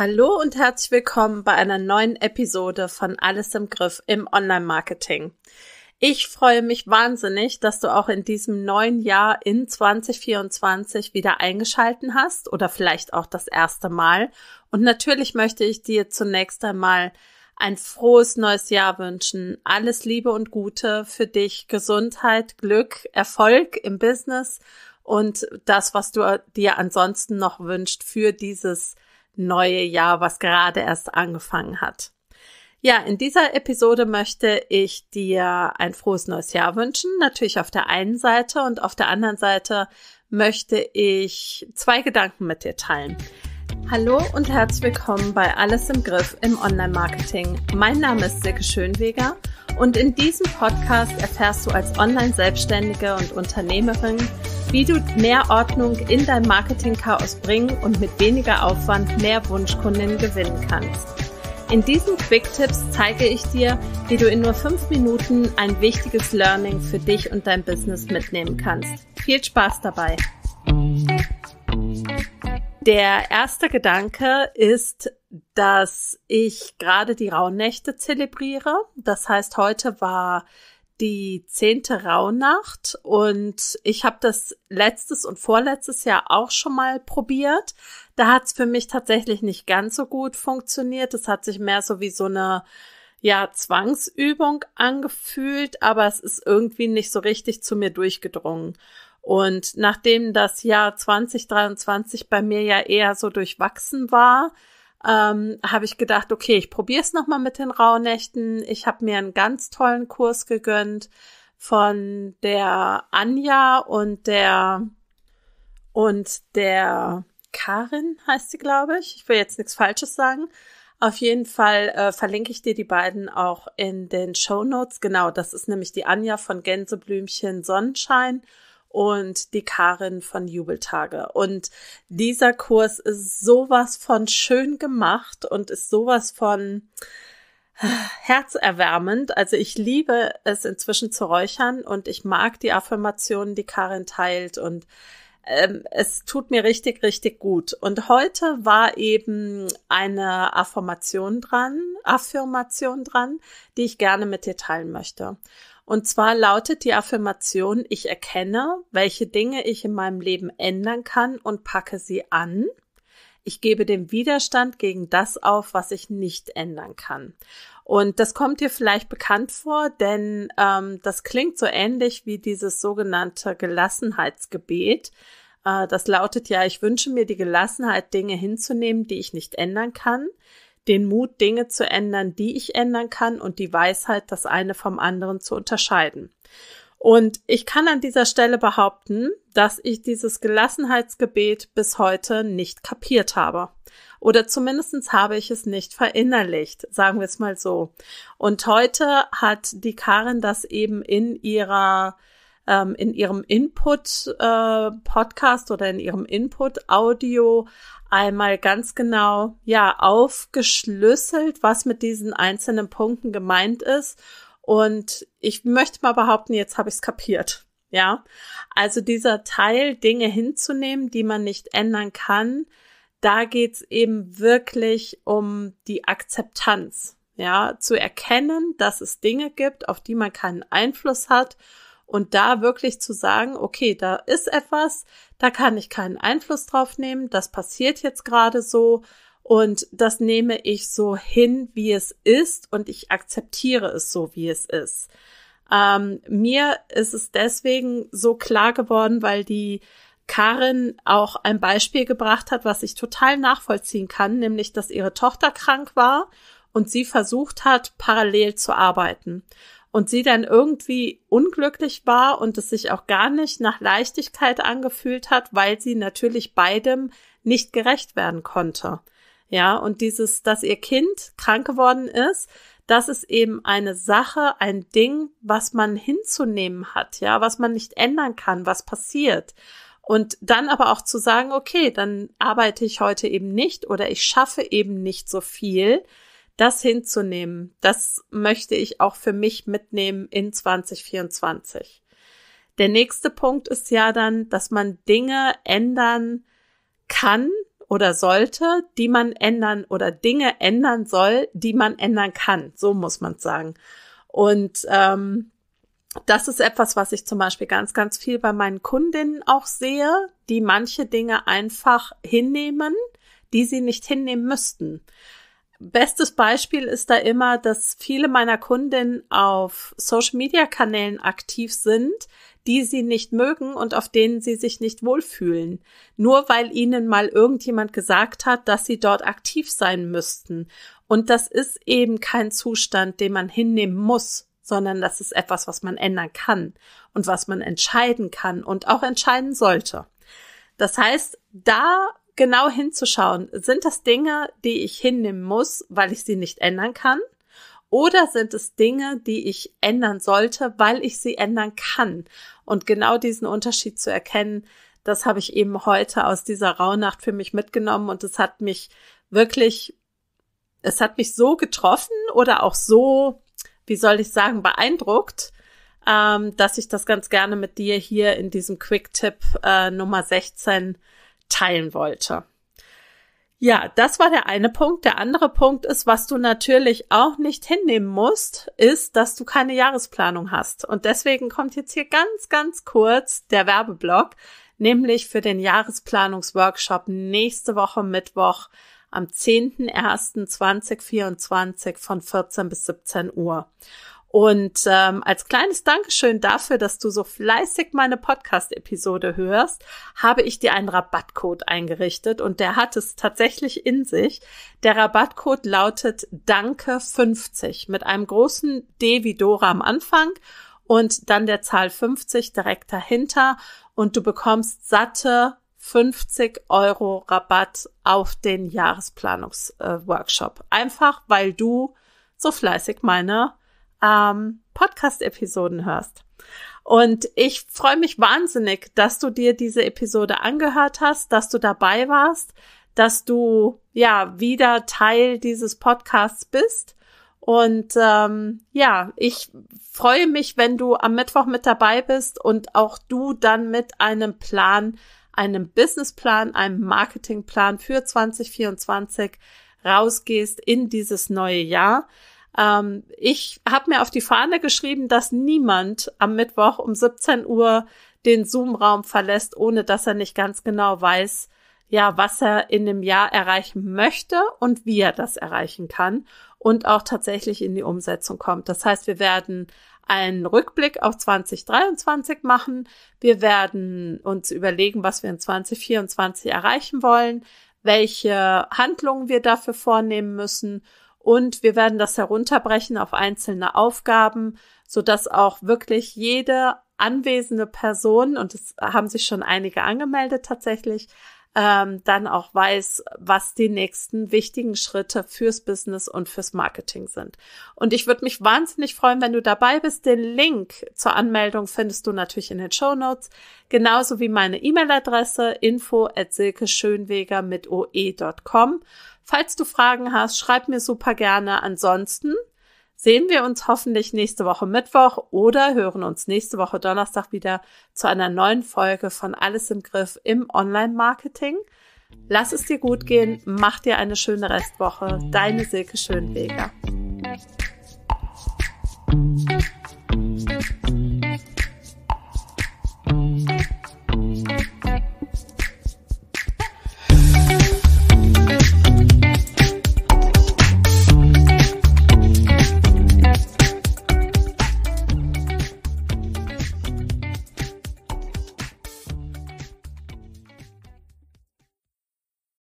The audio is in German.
Hallo und herzlich willkommen bei einer neuen Episode von Alles im Griff im Online-Marketing. Ich freue mich wahnsinnig, dass du auch in diesem neuen Jahr in 2024 wieder eingeschalten hast oder vielleicht auch das erste Mal. Und natürlich möchte ich dir zunächst einmal ein frohes neues Jahr wünschen. Alles Liebe und Gute für dich, Gesundheit, Glück, Erfolg im Business und das, was du dir ansonsten noch wünscht für dieses Jahr neue Jahr, was gerade erst angefangen hat. Ja, in dieser Episode möchte ich dir ein frohes neues Jahr wünschen, natürlich auf der einen Seite und auf der anderen Seite möchte ich zwei Gedanken mit dir teilen. Hallo und herzlich willkommen bei Alles im Griff im Online-Marketing. Mein Name ist Silke Schönweger und in diesem Podcast erfährst du als Online-Selbstständige und Unternehmerin, wie du mehr Ordnung in dein Marketing-Chaos bringen und mit weniger Aufwand mehr Wunschkunden gewinnen kannst. In diesen Quick-Tipps zeige ich dir, wie du in nur fünf Minuten ein wichtiges Learning für dich und dein Business mitnehmen kannst. Viel Spaß dabei! Der erste Gedanke ist, dass ich gerade die Rauhnächte zelebriere. Das heißt, heute war die zehnte Rauhnacht und ich habe das letztes und vorletztes Jahr auch schon mal probiert. Da hat es für mich tatsächlich nicht ganz so gut funktioniert. Es hat sich mehr so wie so eine ja, Zwangsübung angefühlt, aber es ist irgendwie nicht so richtig zu mir durchgedrungen. Und nachdem das Jahr 2023 bei mir ja eher so durchwachsen war, ähm, habe ich gedacht, okay, ich probiere es nochmal mit den Rauhnächten. Ich habe mir einen ganz tollen Kurs gegönnt von der Anja und der und der Karin heißt sie, glaube ich. Ich will jetzt nichts Falsches sagen. Auf jeden Fall äh, verlinke ich dir die beiden auch in den Show Notes. Genau, das ist nämlich die Anja von Gänseblümchen Sonnenschein und die Karin von Jubeltage. Und dieser Kurs ist sowas von schön gemacht und ist sowas von äh, herzerwärmend. Also ich liebe es inzwischen zu räuchern und ich mag die Affirmationen, die Karin teilt und ähm, es tut mir richtig, richtig gut. Und heute war eben eine Affirmation dran, Affirmation dran, die ich gerne mit dir teilen möchte. Und zwar lautet die Affirmation, ich erkenne, welche Dinge ich in meinem Leben ändern kann und packe sie an. Ich gebe den Widerstand gegen das auf, was ich nicht ändern kann. Und das kommt dir vielleicht bekannt vor, denn ähm, das klingt so ähnlich wie dieses sogenannte Gelassenheitsgebet. Äh, das lautet ja, ich wünsche mir die Gelassenheit, Dinge hinzunehmen, die ich nicht ändern kann, den Mut, Dinge zu ändern, die ich ändern kann und die Weisheit, das eine vom anderen zu unterscheiden. Und ich kann an dieser Stelle behaupten, dass ich dieses Gelassenheitsgebet bis heute nicht kapiert habe. Oder zumindestens habe ich es nicht verinnerlicht, sagen wir es mal so. Und heute hat die Karin das eben in ihrer ähm, in ihrem Input-Podcast äh, oder in ihrem Input-Audio einmal ganz genau ja aufgeschlüsselt, was mit diesen einzelnen Punkten gemeint ist und ich möchte mal behaupten, jetzt habe ich es kapiert. Ja, also dieser Teil, Dinge hinzunehmen, die man nicht ändern kann, da geht es eben wirklich um die Akzeptanz. Ja, zu erkennen, dass es Dinge gibt, auf die man keinen Einfluss hat und da wirklich zu sagen, okay, da ist etwas, da kann ich keinen Einfluss drauf nehmen, das passiert jetzt gerade so und das nehme ich so hin, wie es ist und ich akzeptiere es so, wie es ist. Ähm, mir ist es deswegen so klar geworden, weil die Karin auch ein Beispiel gebracht hat, was ich total nachvollziehen kann, nämlich, dass ihre Tochter krank war und sie versucht hat, parallel zu arbeiten. Und sie dann irgendwie unglücklich war und es sich auch gar nicht nach Leichtigkeit angefühlt hat, weil sie natürlich beidem nicht gerecht werden konnte. Ja, und dieses, dass ihr Kind krank geworden ist, das ist eben eine Sache, ein Ding, was man hinzunehmen hat, ja, was man nicht ändern kann, was passiert. Und dann aber auch zu sagen, okay, dann arbeite ich heute eben nicht oder ich schaffe eben nicht so viel, das hinzunehmen, das möchte ich auch für mich mitnehmen in 2024. Der nächste Punkt ist ja dann, dass man Dinge ändern kann, oder sollte, die man ändern oder Dinge ändern soll, die man ändern kann. So muss man sagen. Und ähm, das ist etwas, was ich zum Beispiel ganz, ganz viel bei meinen Kundinnen auch sehe, die manche Dinge einfach hinnehmen, die sie nicht hinnehmen müssten. Bestes Beispiel ist da immer, dass viele meiner Kundinnen auf Social-Media-Kanälen aktiv sind, die sie nicht mögen und auf denen sie sich nicht wohlfühlen, nur weil ihnen mal irgendjemand gesagt hat, dass sie dort aktiv sein müssten. Und das ist eben kein Zustand, den man hinnehmen muss, sondern das ist etwas, was man ändern kann und was man entscheiden kann und auch entscheiden sollte. Das heißt, da genau hinzuschauen, sind das Dinge, die ich hinnehmen muss, weil ich sie nicht ändern kann? Oder sind es Dinge, die ich ändern sollte, weil ich sie ändern kann? Und genau diesen Unterschied zu erkennen, das habe ich eben heute aus dieser Rauhnacht für mich mitgenommen und es hat mich wirklich, es hat mich so getroffen oder auch so, wie soll ich sagen, beeindruckt, ähm, dass ich das ganz gerne mit dir hier in diesem Quick-Tipp äh, Nummer 16 teilen wollte. Ja, das war der eine Punkt. Der andere Punkt ist, was du natürlich auch nicht hinnehmen musst, ist, dass du keine Jahresplanung hast. Und deswegen kommt jetzt hier ganz, ganz kurz der Werbeblock, nämlich für den Jahresplanungsworkshop nächste Woche Mittwoch am 10.01.2024 von 14 bis 17 Uhr. Und ähm, als kleines Dankeschön dafür, dass du so fleißig meine Podcast-Episode hörst, habe ich dir einen Rabattcode eingerichtet und der hat es tatsächlich in sich. Der Rabattcode lautet Danke50 mit einem großen D wie Dora am Anfang und dann der Zahl 50 direkt dahinter und du bekommst satte 50 Euro Rabatt auf den Jahresplanungsworkshop. Äh, Einfach weil du so fleißig meine ähm, Podcast-Episoden hörst. Und ich freue mich wahnsinnig, dass du dir diese Episode angehört hast, dass du dabei warst, dass du ja wieder Teil dieses Podcasts bist. Und ähm, ja, ich freue mich, wenn du am Mittwoch mit dabei bist und auch du dann mit einem Plan, einem Businessplan, einem Marketingplan für 2024 rausgehst in dieses neue Jahr. Ähm, ich habe mir auf die Fahne geschrieben, dass niemand am Mittwoch um 17 Uhr den Zoom-Raum verlässt, ohne dass er nicht ganz genau weiß, ja, was er in dem Jahr erreichen möchte und wie er das erreichen kann und auch tatsächlich in die Umsetzung kommt. Das heißt, wir werden einen Rückblick auf 2023 machen. Wir werden uns überlegen, was wir in 2024 erreichen wollen, welche Handlungen wir dafür vornehmen müssen und wir werden das herunterbrechen auf einzelne Aufgaben, sodass auch wirklich jede anwesende Person, und es haben sich schon einige angemeldet tatsächlich, ähm, dann auch weiß, was die nächsten wichtigen Schritte fürs Business und fürs Marketing sind. Und ich würde mich wahnsinnig freuen, wenn du dabei bist. Den Link zur Anmeldung findest du natürlich in den Show Notes, genauso wie meine E-Mail-Adresse info at silkeschönweger mit oe.com. Falls du Fragen hast, schreib mir super gerne. Ansonsten sehen wir uns hoffentlich nächste Woche Mittwoch oder hören uns nächste Woche Donnerstag wieder zu einer neuen Folge von Alles im Griff im Online-Marketing. Lass es dir gut gehen, mach dir eine schöne Restwoche. Deine Silke Schönweger.